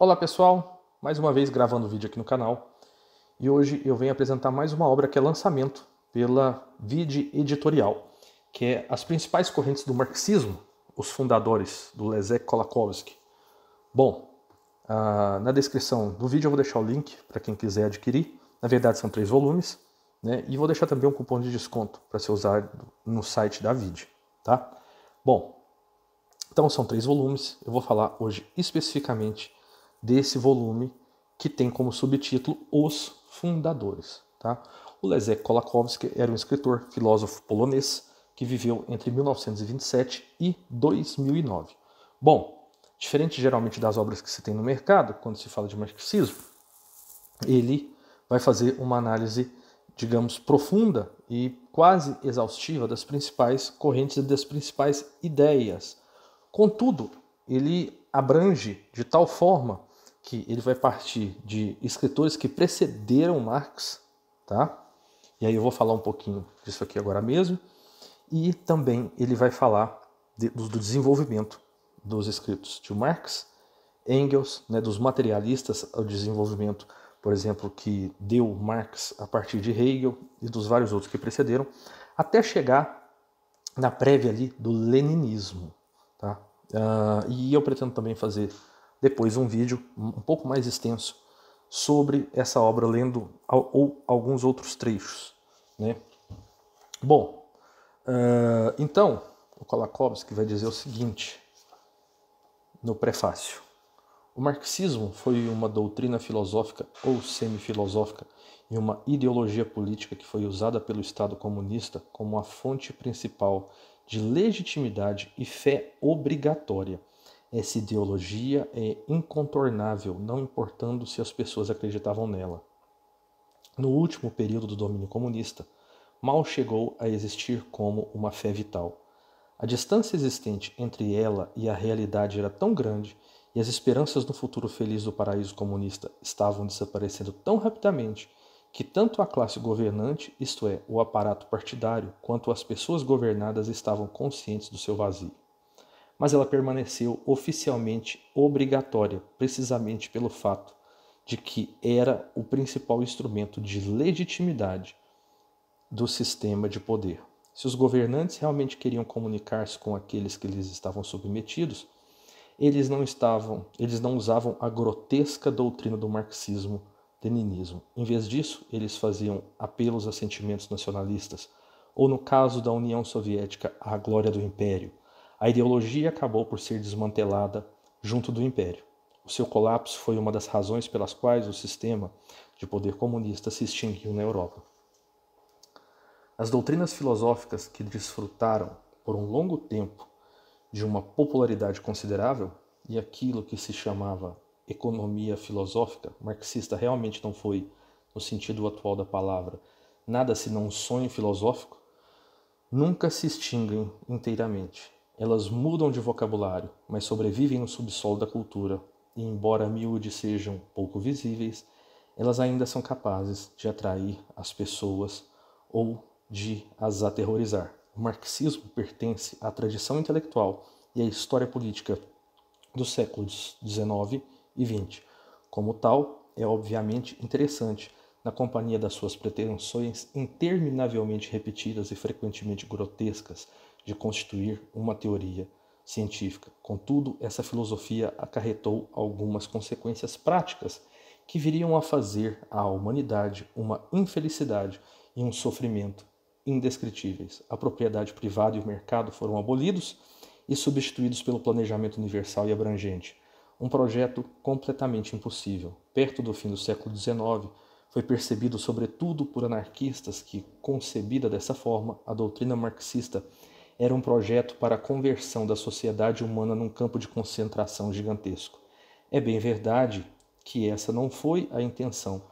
Olá pessoal, mais uma vez gravando o vídeo aqui no canal e hoje eu venho apresentar mais uma obra que é lançamento pela Vide Editorial, que é As Principais Correntes do Marxismo, os fundadores do Leszek Kolakowski. Bom, ah, na descrição do vídeo eu vou deixar o link para quem quiser adquirir, na verdade são três volumes, né? e vou deixar também um cupom de desconto para ser usado no site da Vide, tá? Bom, então são três volumes, eu vou falar hoje especificamente desse volume que tem como subtítulo Os Fundadores. Tá? O Leszek Kolakowski era um escritor, filósofo polonês que viveu entre 1927 e 2009. Bom, diferente geralmente das obras que se tem no mercado, quando se fala de marxismo, ele vai fazer uma análise, digamos, profunda e quase exaustiva das principais correntes e das principais ideias. Contudo, ele abrange de tal forma que ele vai partir de escritores que precederam Marx, tá? E aí eu vou falar um pouquinho disso aqui agora mesmo. E também ele vai falar de, do, do, desenvolvimento dos escritos de Marx, Engels, né, dos materialistas o desenvolvimento, por exemplo, que deu Marx a partir de Hegel e dos vários outros que precederam, até chegar na prévia ali do leninismo. Tá? Uh, e eu pretendo também fazer depois um vídeo um pouco mais extenso sobre essa obra, lendo ou alguns outros trechos. Né? Bom, uh, então, o Kolakowski vai dizer o seguinte no prefácio. O marxismo foi uma doutrina filosófica ou semifilosófica e uma ideologia política que foi usada pelo Estado comunista como a fonte principal de legitimidade e fé obrigatória essa ideologia é incontornável, não importando se as pessoas acreditavam nela. No último período do domínio comunista, mal chegou a existir como uma fé vital. A distância existente entre ela e a realidade era tão grande e as esperanças do futuro feliz do paraíso comunista estavam desaparecendo tão rapidamente que tanto a classe governante, isto é, o aparato partidário, quanto as pessoas governadas estavam conscientes do seu vazio mas ela permaneceu oficialmente obrigatória, precisamente pelo fato de que era o principal instrumento de legitimidade do sistema de poder. Se os governantes realmente queriam comunicar-se com aqueles que lhes estavam submetidos, eles não estavam, eles não usavam a grotesca doutrina do marxismo leninismo. Em vez disso, eles faziam apelos a sentimentos nacionalistas, ou no caso da União Soviética, à glória do império a ideologia acabou por ser desmantelada junto do império. O seu colapso foi uma das razões pelas quais o sistema de poder comunista se extinguiu na Europa. As doutrinas filosóficas que desfrutaram por um longo tempo de uma popularidade considerável e aquilo que se chamava economia filosófica marxista realmente não foi, no sentido atual da palavra, nada senão um sonho filosófico, nunca se extinguem inteiramente. Elas mudam de vocabulário, mas sobrevivem no subsolo da cultura, e embora miúdes sejam pouco visíveis, elas ainda são capazes de atrair as pessoas ou de as aterrorizar. O marxismo pertence à tradição intelectual e à história política dos séculos XIX e XX. Como tal, é obviamente interessante, na companhia das suas pretensões interminavelmente repetidas e frequentemente grotescas, de constituir uma teoria científica. Contudo, essa filosofia acarretou algumas consequências práticas que viriam a fazer à humanidade uma infelicidade e um sofrimento indescritíveis. A propriedade privada e o mercado foram abolidos e substituídos pelo planejamento universal e abrangente. Um projeto completamente impossível. Perto do fim do século XIX, foi percebido sobretudo por anarquistas que, concebida dessa forma, a doutrina marxista era um projeto para a conversão da sociedade humana num campo de concentração gigantesco. É bem verdade que essa não foi a intenção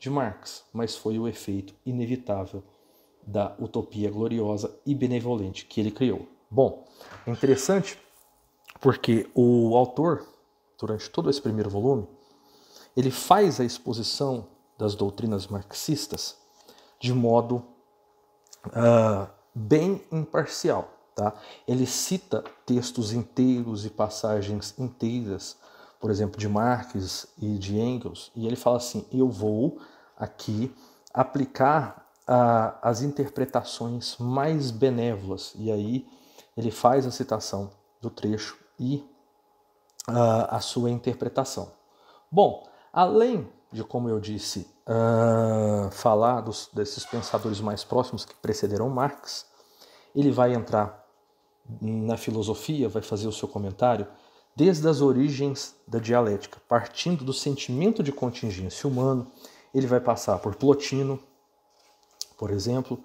de Marx, mas foi o efeito inevitável da utopia gloriosa e benevolente que ele criou. Bom, é interessante porque o autor, durante todo esse primeiro volume, ele faz a exposição das doutrinas marxistas de modo uh, bem imparcial. Tá? Ele cita textos inteiros e passagens inteiras, por exemplo, de Marx e de Engels, e ele fala assim: eu vou aqui aplicar as interpretações mais benévolas. E aí ele faz a citação do trecho e a sua interpretação. Bom, além de, como eu disse, falar dos, desses pensadores mais próximos que precederam Marx, ele vai entrar na filosofia vai fazer o seu comentário desde as origens da dialética, partindo do sentimento de contingência humano, ele vai passar por Plotino, por exemplo,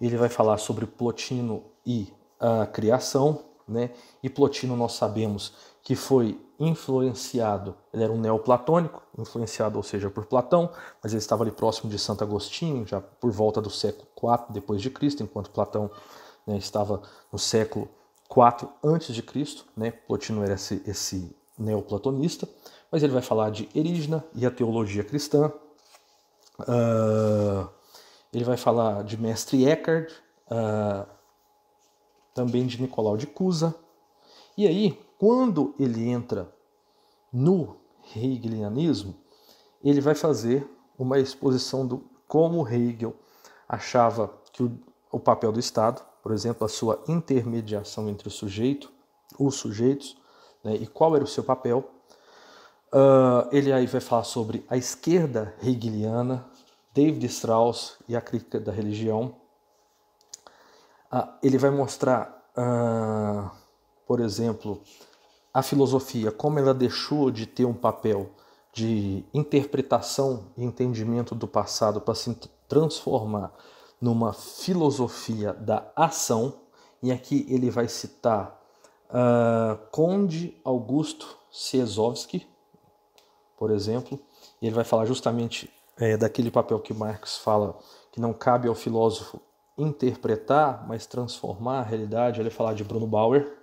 ele vai falar sobre Plotino e a criação, né? E Plotino nós sabemos que foi influenciado, ele era um neoplatônico, influenciado, ou seja, por Platão, mas ele estava ali próximo de Santo Agostinho, já por volta do século IV depois de Cristo, enquanto Platão né, estava no século 4 a.C., né? Plotino era esse, esse neoplatonista, mas ele vai falar de Erígena e a teologia cristã. Uh, ele vai falar de mestre Eckhart, uh, ah, também de Nicolau de Cusa. E aí, quando ele entra no hegelianismo, ele vai fazer uma exposição do como Hegel achava que o, o papel do Estado por exemplo, a sua intermediação entre o sujeito, os sujeitos, né, e qual era o seu papel. Uh, ele aí vai falar sobre a esquerda hegeliana, David Strauss e a crítica da religião. Uh, ele vai mostrar, uh, por exemplo, a filosofia, como ela deixou de ter um papel de interpretação e entendimento do passado para se transformar numa filosofia da ação, e aqui ele vai citar uh, Conde Augusto Siezowski, por exemplo, e ele vai falar justamente é, daquele papel que Marx fala que não cabe ao filósofo interpretar, mas transformar a realidade. Ele vai falar de Bruno Bauer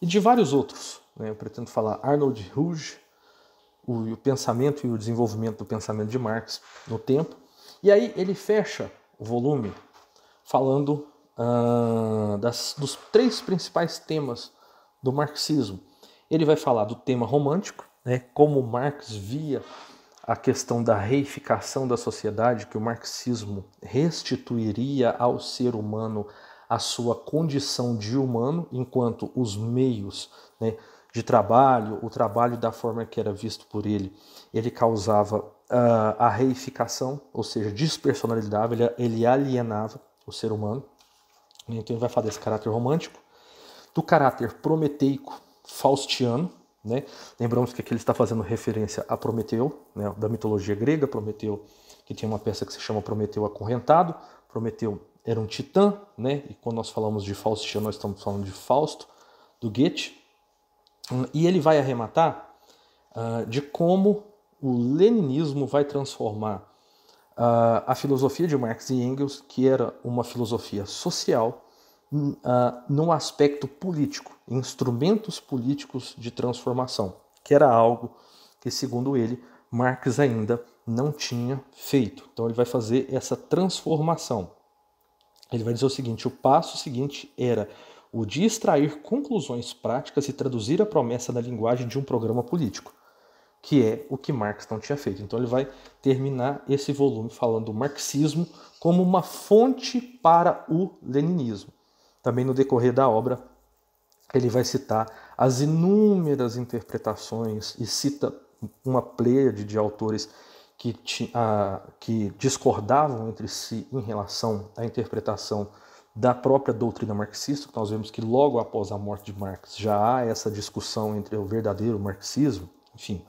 e de vários outros. Né? Eu pretendo falar Arnold Ruge, o, o pensamento e o desenvolvimento do pensamento de Marx no tempo e aí ele fecha o volume falando ah, das, dos três principais temas do marxismo. Ele vai falar do tema romântico, né, como Marx via a questão da reificação da sociedade, que o marxismo restituiria ao ser humano a sua condição de humano, enquanto os meios né, de trabalho, o trabalho da forma que era visto por ele, ele causava uh, a reificação, ou seja, despersonalizava, ele, ele alienava o ser humano. Então ele vai falar desse caráter romântico, do caráter prometeico, faustiano, né? Lembramos que aqui ele está fazendo referência a Prometeu, né? da mitologia grega, Prometeu, que tem uma peça que se chama Prometeu Acorrentado. Prometeu era um titã, né? e quando nós falamos de Faustiano, nós estamos falando de Fausto, do Goethe. E ele vai arrematar uh, de como o leninismo vai transformar uh, a filosofia de Marx e Engels, que era uma filosofia social, uh, num aspecto político, instrumentos políticos de transformação, que era algo que, segundo ele, Marx ainda não tinha feito. Então ele vai fazer essa transformação. Ele vai dizer o seguinte: o passo seguinte era o de extrair conclusões práticas e traduzir a promessa na linguagem de um programa político que é o que Marx não tinha feito. Então ele vai terminar esse volume falando do marxismo como uma fonte para o leninismo. Também no decorrer da obra ele vai citar as inúmeras interpretações e cita uma pleiade de autores que, que discordavam entre si em relação à interpretação da própria doutrina marxista, que nós vemos que logo após a morte de Marx já há essa discussão entre o verdadeiro marxismo, enfim,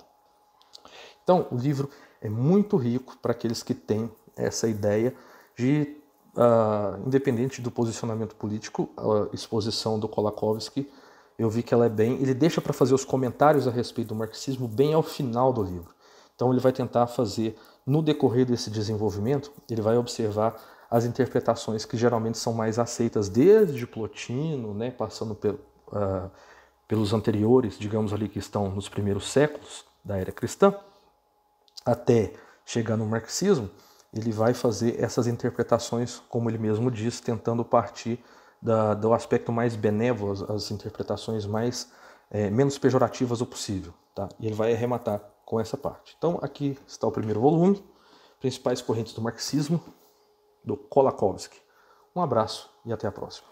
então, o livro é muito rico para aqueles que têm essa ideia de, uh, independente do posicionamento político, a exposição do Kolakowski, eu vi que ela é bem. Ele deixa para fazer os comentários a respeito do marxismo bem ao final do livro. Então, ele vai tentar fazer, no decorrer desse desenvolvimento, ele vai observar as interpretações que geralmente são mais aceitas desde Plotino, né, passando pelo, uh, pelos anteriores, digamos ali que estão nos primeiros séculos da era cristã, até chegar no marxismo, ele vai fazer essas interpretações, como ele mesmo diz, tentando partir da, do aspecto mais benévolo, as interpretações mais é, menos pejorativas o possível. Tá? E ele vai arrematar com essa parte. Então, aqui está o primeiro volume, Principais Correntes do Marxismo, do Kolakowski. Um abraço e até a próxima.